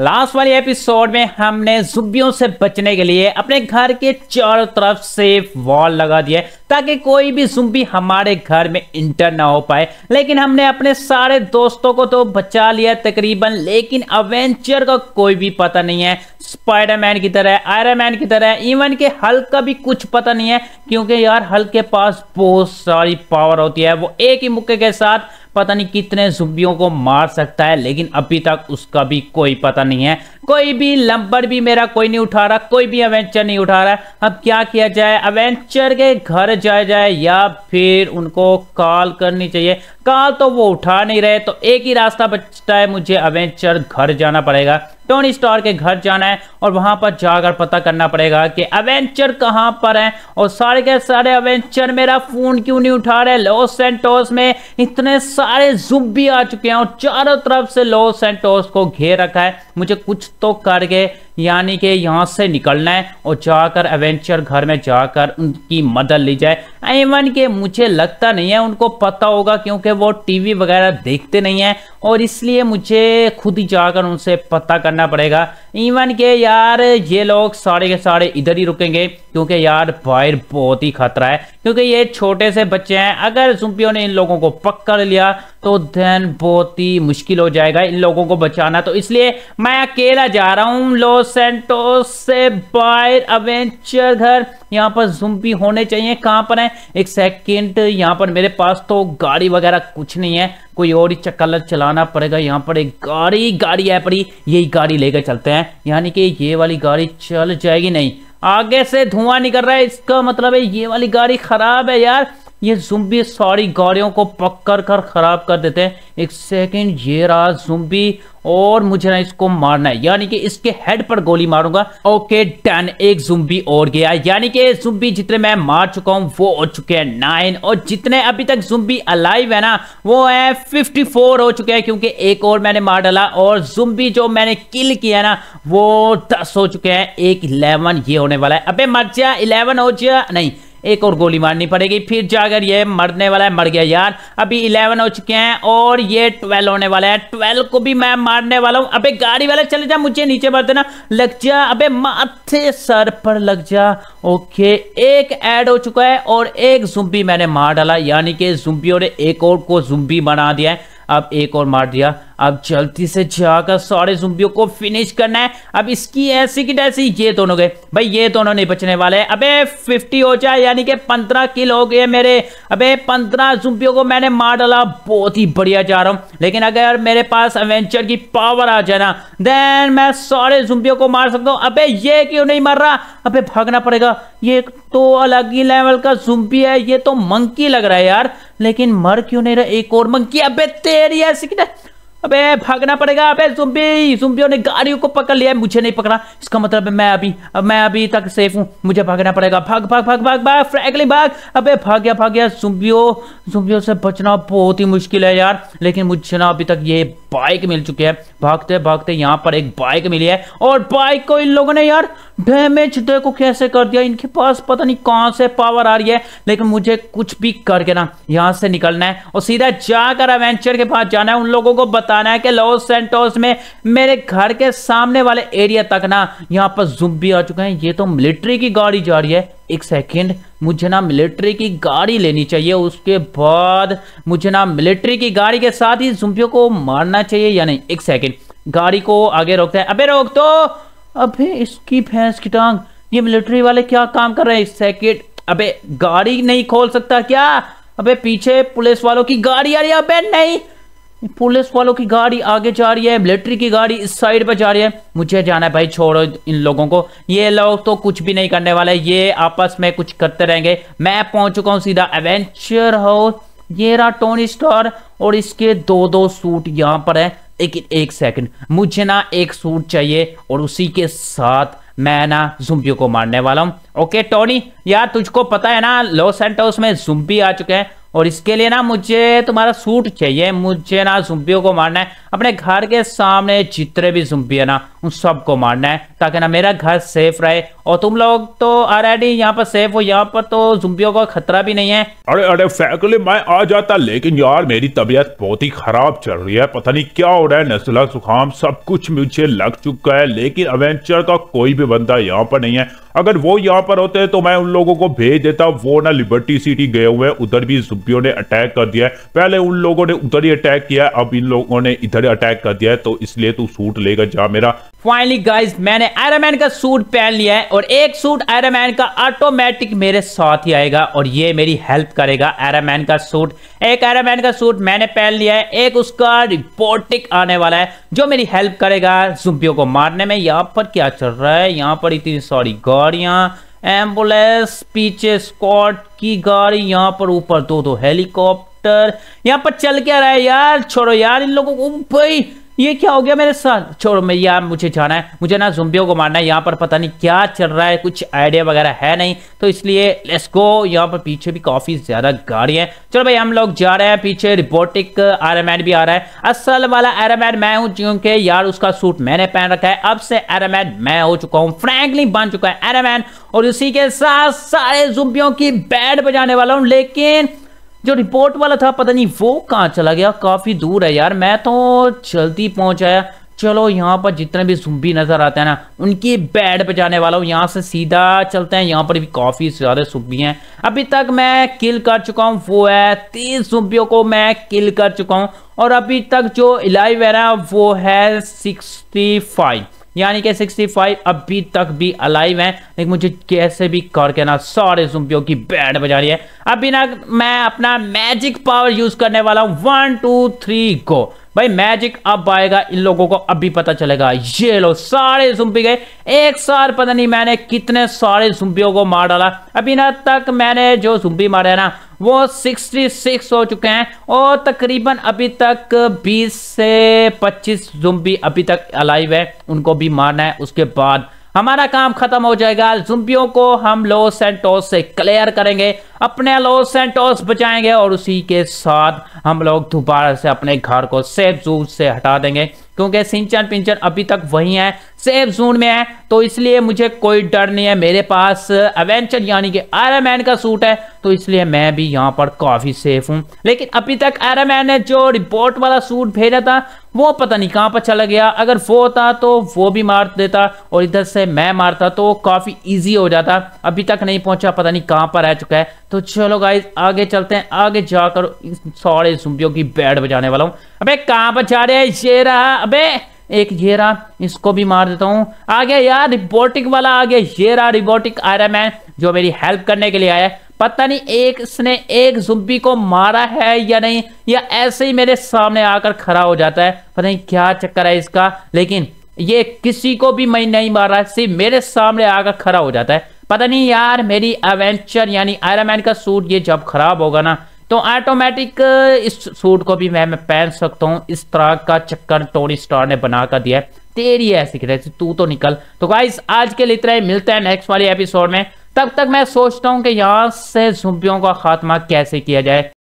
Last वाले episode में हमने जुब्बियों से बचने के लिए अपने घर के चारों तरफ सेफ वॉल लगा दिया ताकि कोई भी जुम्बी हमारे घर में इंटर ना हो पाए लेकिन हमने अपने सारे दोस्तों को तो बचा लिया तकरीबन लेकिन अवेंचर का कोई भी पता नहीं है स्पाइडरमैन की तरह आयरन मैन की तरह इवन के हल्क का भी कुछ पता नहीं है क्योंकि यार हल्क के पास बहुत सारी पावर होती है वो एक ही मुक्के के साथ पता नहीं कितने जुम्बियों को मार सकता है लेकिन अभी तक उसका भी कोई पता पता नहीं है कोई भी लंबर भी मेरा कोई नहीं उठा रहा कोई भी अवेंचर नहीं उठा रहा अब क्या किया जाए अवेंचर के घर जाया जाए या फिर उनको कॉल करनी चाहिए काल तो वो उठा नहीं रहे तो एक ही रास्ता बचता है मुझे अवेंचर घर जाना पड़ेगा टोनी स्टार के घर जाना है और वहां पर जाकर पता करना पड़ेगा कि अवेंचर कहां पर है और सारे के सारे अवेंचर मेरा फोन क्यों नहीं उठा रहे लॉस सेंटोस में इतने सारे जुब भी आ चुके हैं और चारों तरफ से लॉस सेंटोस को घेर रखा है मुझे कुछ तो करके यानी कि यहाँ से निकलना है और जाकर एवेंचर घर में जाकर उनकी मदद ली जाए एवन के मुझे लगता नहीं है उनको पता होगा क्योंकि वो टीवी वगैरह देखते नहीं हैं और इसलिए मुझे खुद ही जाकर उनसे पता करना पड़ेगा इवन के यार ये लोग सारे के सारे इधर ही रुकेंगे क्योंकि यार बाहर बहुत ही खतरा है क्योंकि ये छोटे से बच्चे हैं अगर जुम्पियों ने इन लोगों को पकड़ लिया तो देन बहुत ही मुश्किल हो जाएगा इन लोगों को बचाना तो इसलिए मैं अकेला जा रहा हूँ लॉस से बाहर अवेंचर घर यहाँ पर जुम्बी होने चाहिए कहाँ पर है एक सेकंड यहाँ पर मेरे पास तो गाड़ी वगैरह कुछ नहीं है कोई और ही चक्कर चलाना पड़ेगा यहाँ पर एक गाड़ी गाड़ी है पड़ी यही गाड़ी लेकर चलते हैं यानी कि ये वाली गाड़ी चल जाएगी नहीं आगे से धुआं निकल रहा है इसका मतलब है ये वाली गाड़ी खराब है यार ये जुम्बी सारी गाड़ियों को पकड़ कर ख़राब कर देते हैं एक सेकंड ये रहा जुम्बी और मुझे ना इसको मारना है यानी कि इसके हेड पर गोली मारूंगा ओके डन एक जुम्बी और गया यानी कि जुम्बी जितने मैं मार चुका हूं वो हो चुके हैं नाइन और जितने अभी तक जुम्बी अलाइव है ना वो है फोर हो चुके हैं क्योंकि एक और मैंने मार डाला और जुम्बी जो मैंने किल किया है ना वो दस हो चुके हैं एक इलेवन ये होने वाला है अब मर जा इलेवन हो जा नहीं एक और गोली मारनी पड़ेगी फिर जाकर ये मरने वाला है मर गया यार अभी इलेवन हो चुके हैं और ये ट्वेल्व होने वाला है ट्वेल्व को भी मैं मारने वाला हूँ अबे गाड़ी वाला चले जा मुझे नीचे मर देना लग जा अबे माथे सर पर लग जा ओके एक ऐड हो चुका है और एक जुम्बी मैंने मार डाला यानी कि जुम्बियों ने एक और को जुम्बी बना दिया है अब एक और मार दिया अब जल्दी से जाकर सारे जुम्बियों को फिनिश करना है अब इसकी ऐसी की ऐसी ये दोनों गए भाई ये दोनों नहीं बचने वाले हैं अबे 50 हो जाए यानी कि 15 किल हो गए मेरे अबे 15 जुम्बियों को मैंने मार डाला बहुत ही बढ़िया जा रहा हूँ लेकिन अगर मेरे पास एवेंचर की पावर आ जाए ना देन मैं सारे जुम्बियों को मार सकता हूँ अब ये क्यों नहीं मर रहा अब भागना पड़ेगा ये तो अलग ही लेवल का जुम्बी है ये तो मंकी लग रहा है यार लेकिन मर क्यों नहीं रहा एक और मंकी अब तेरी ऐसी अबे भागना पड़ेगा अबे जुम्बी जुम्बियों ने गाड़ियों को पकड़ लिया मुझे नहीं पकड़ा इसका मतलब मैं अभी अब मैं अभी तक सेफ हूँ मुझे भागना पड़ेगा भाग भाग भाग भाग भाग फ्रैंकली भाग अबे भाग गया भाग गया जुम्बियो जुम्बियो से बचना बहुत ही मुश्किल है यार लेकिन मुझे ना अभी तक ये बाइक मिल चुकी है भागते भागते यहाँ पर एक बाइक मिली है और बाइक को इन लोगों ने यार डैमेज देखो को कैसे कर दिया इनके पास पता नहीं कहां से पावर आ रही है लेकिन मुझे कुछ भी करके ना यहां से निकलना है और सीधा जाकर एवेंचर के पास जाना है उन लोगों को बताना है कि लॉस सेंटोस में मेरे घर के सामने वाले एरिया तक ना यहां पर भी आ चुके हैं ये तो मिलिट्री की गाड़ी जा रही है एक सेकेंड मुझे ना मिलिट्री की गाड़ी लेनी चाहिए उसके बाद मुझे ना मिलिट्री की गाड़ी के साथ ही जुम्बियों को मारना चाहिए या नहीं एक सेकेंड गाड़ी को आगे रोकते हैं अबे रोक दो तो! अबे इसकी भैंस की टांग ये मिलिट्री वाले क्या काम कर रहे हैं सेकेट अबे गाड़ी नहीं खोल सकता क्या अबे पीछे पुलिस वालों की गाड़ी आ रही है अबे नहीं पुलिस वालों की गाड़ी आगे जा रही है मिलिट्री की गाड़ी इस साइड पर जा रही है मुझे जाना है भाई छोड़ो इन लोगों को ये लोग तो कुछ भी नहीं करने वाले ये आपस में कुछ करते रहेंगे मैं पहुंच चुका हूँ सीधा एवेंचर हाउस ये रहा टोनी स्टार और इसके दो दो सूट यहाँ पर है एक एक सेकंड मुझे ना एक सूट चाहिए और उसी के साथ मैं ना जुम्बियों को मारने वाला हूँ ओके टोनी यार तुझको पता है ना लॉस सेंटोस में जुम्बी आ चुके हैं और इसके लिए ना मुझे तुम्हारा सूट चाहिए मुझे ना जुम्बियों को मारना है अपने घर के सामने जितने भी जुम्बी है ना उन सबको मारना है ताकि ना मेरा घर सेफ रहे और तुम लोग तो ऑलरेडी यहाँ पर सेफ हो यहाँ पर तो जुम्बियों का खतरा भी नहीं है अरे अरे फैकली मैं आ जाता लेकिन यार मेरी तबीयत बहुत ही खराब चल रही है पता नहीं क्या हो रहा है नस्ला सुखाम सब कुछ मुझे लग चुका है लेकिन अवेंचर का कोई भी बंदा यहाँ पर नहीं है अगर वो यहाँ पर होते तो मैं उन लोगों को भेज देता वो ना लिबर्टी सिटी गए हुए उधर भी जुम्बियों ने अटैक कर दिया है पहले उन लोगों ने उधर ही अटैक किया अब इन लोगों ने इधर घर अटैक कर दिया है तो इसलिए तू सूट लेकर जा मेरा फाइनली गाइज मैंने आयरमैन का सूट पहन लिया है और एक सूट आयरमैन का ऑटोमेटिक मेरे साथ ही आएगा और ये मेरी हेल्प करेगा आयरमैन का सूट एक आयरमैन का सूट मैंने पहन लिया है एक उसका रिपोर्टिक आने वाला है जो मेरी हेल्प करेगा जुम्पियों को मारने में यहाँ पर क्या चल रहा है यहाँ पर इतनी सारी गाड़ियां एम्बुलेंस पीछे स्कॉट की गाड़ी यहाँ पर ऊपर दो दो हेलीकॉप्टर डॉक्टर यहाँ पर चल क्या रहा है यार छोड़ो यार इन लोगों को भाई ये क्या हो गया मेरे साथ छोड़ो मैं यार मुझे जाना है मुझे ना जुम्बियों को मारना है यहाँ पर पता नहीं क्या चल रहा है कुछ आइडिया वगैरह है नहीं तो इसलिए लेट्स गो यहाँ पर पीछे भी काफ़ी ज़्यादा गाड़ी है चलो भाई हम लोग जा रहे हैं पीछे रिपोर्टिक आरामैन uh, भी आ रहा है असल वाला मैन मैं हूँ क्योंकि यार उसका सूट मैंने पहन रखा है अब से आयरमैन मैं हो चुका हूँ फ्रेंकली बन चुका है आयरमैन और उसी के साथ सारे जुम्बियों की बैड बजाने वाला हूँ लेकिन जो रिपोर्ट वाला था पता नहीं वो कहाँ चला गया काफ़ी दूर है यार मैं तो जल्दी पहुँचाया चलो यहाँ पर जितने भी जुम्बी नज़र आते हैं ना उनकी बेड पे जाने वाला हूँ यहाँ से सीधा चलते हैं यहाँ पर भी काफ़ी ज्यादा जुम्बी हैं अभी तक मैं किल कर चुका हूँ वो है तीस जुम्बियों को मैं किल कर चुका हूँ और अभी तक जो इलाइव है ना वो है सिक्सटी फाइव यानी कि 65 अभी तक भी अलाइव हैं लेकिन मुझे कैसे भी करके ना सारे जुम्पियों की बैंड बजा रही है अभी ना मैं अपना मैजिक पावर यूज करने वाला हूँ वन टू थ्री गो भाई मैजिक अब आएगा इन लोगों को अब भी पता चलेगा ये लो सारे जुम्बी गए एक साल पता नहीं मैंने कितने सारे जुम्बियों को मार डाला अभी ना तक मैंने जो जुम्बी मारे ना वो 66 हो चुके हैं और तकरीबन अभी तक 20 से 25 जुम्बी अभी तक अलाइव है उनको भी मारना है उसके बाद हमारा काम खत्म हो जाएगा जुम्बियों को हम लॉस सेंटोस से क्लियर करेंगे अपने लॉस सेंटोस बचाएंगे और उसी के साथ हम लोग दोबारा से अपने घर को सेफ जून से हटा देंगे क्योंकि सिंचन पिंचन अभी तक वही है सेफ जोन में है तो इसलिए मुझे कोई डर नहीं है मेरे पास एवेंचर यानी कि आयरन मैन का सूट है तो इसलिए मैं भी यहाँ पर काफ़ी सेफ हूँ लेकिन अभी तक आयरन मैन ने जो रिपोर्ट वाला सूट भेजा था वो पता नहीं कहाँ पर चला गया अगर वो होता तो वो भी मार देता और इधर से मैं मारता तो काफ़ी ईजी हो जाता अभी तक नहीं पहुंचा पता नहीं कहाँ पर रह चुका है तो चलो गाइज आगे चलते हैं आगे जाकर सारे सुम्पियों की बैट बजाने वाला हूँ अबे कहाँ पर जा रहे हैं ये रहा अबे एक ये रहा इसको भी मार देता हूँ आगे यार रिबोटिक वाला आगे ये रहा रिबोटिक आयरन मैन जो मेरी हेल्प करने के लिए आया है पता नहीं एक इसने एक जुम्बी को मारा है या नहीं या ऐसे ही मेरे सामने आकर खड़ा हो जाता है पता नहीं क्या चक्कर है इसका लेकिन ये किसी को भी मैं नहीं मार रहा है सिर्फ मेरे सामने आकर खड़ा हो जाता है पता नहीं यार मेरी एवेंचर यानी आयरन मैन का सूट ये जब खराब होगा ना तो ऑटोमेटिक इस सूट को भी मैं, मैं पहन सकता हूँ इस तरह का चक्कर टोनी स्टार ने बना कर दिया है तेरी ऐसी तरह तू तो निकल तो गाइस आज के लिए इतना ही मिलते हैं नेक्स्ट वाले एपिसोड में तब तक मैं सोचता हूँ कि यहाँ से जुम्बियों का खात्मा कैसे किया जाए